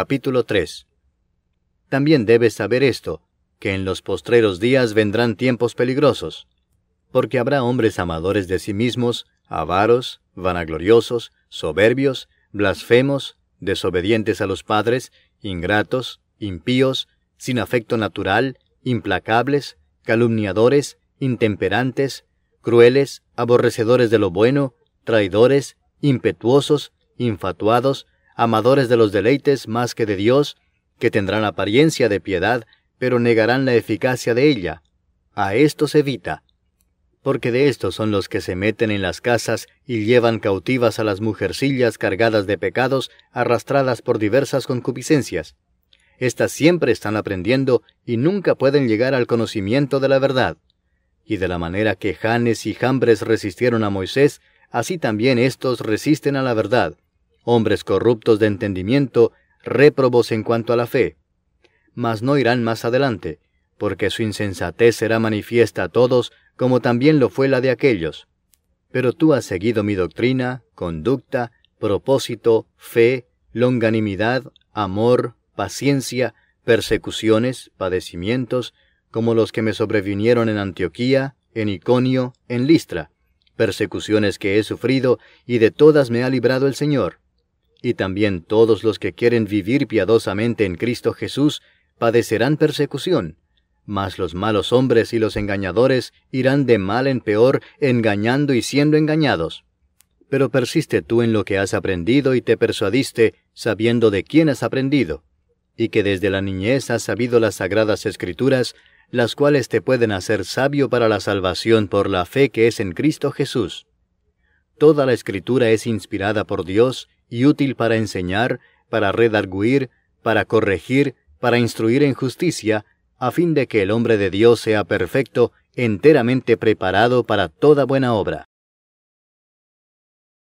Capítulo 3 También debes saber esto, que en los postreros días vendrán tiempos peligrosos, porque habrá hombres amadores de sí mismos, avaros, vanagloriosos, soberbios, blasfemos, desobedientes a los padres, ingratos, impíos, sin afecto natural, implacables, calumniadores, intemperantes, crueles, aborrecedores de lo bueno, traidores, impetuosos, infatuados, amadores de los deleites más que de Dios, que tendrán apariencia de piedad, pero negarán la eficacia de ella. A se evita. Porque de estos son los que se meten en las casas y llevan cautivas a las mujercillas cargadas de pecados, arrastradas por diversas concupiscencias. Estas siempre están aprendiendo y nunca pueden llegar al conocimiento de la verdad. Y de la manera que Janes y Jambres resistieron a Moisés, así también estos resisten a la verdad, hombres corruptos de entendimiento, réprobos en cuanto a la fe. Mas no irán más adelante, porque su insensatez será manifiesta a todos, como también lo fue la de aquellos. Pero tú has seguido mi doctrina, conducta, propósito, fe, longanimidad, amor, paciencia, persecuciones, padecimientos, como los que me sobrevinieron en Antioquía, en Iconio, en Listra, persecuciones que he sufrido, y de todas me ha librado el Señor y también todos los que quieren vivir piadosamente en Cristo Jesús padecerán persecución, mas los malos hombres y los engañadores irán de mal en peor, engañando y siendo engañados. Pero persiste tú en lo que has aprendido y te persuadiste, sabiendo de quién has aprendido, y que desde la niñez has sabido las sagradas escrituras, las cuales te pueden hacer sabio para la salvación por la fe que es en Cristo Jesús. Toda la escritura es inspirada por Dios y útil para enseñar, para redarguir, para corregir, para instruir en justicia, a fin de que el hombre de Dios sea perfecto, enteramente preparado para toda buena obra.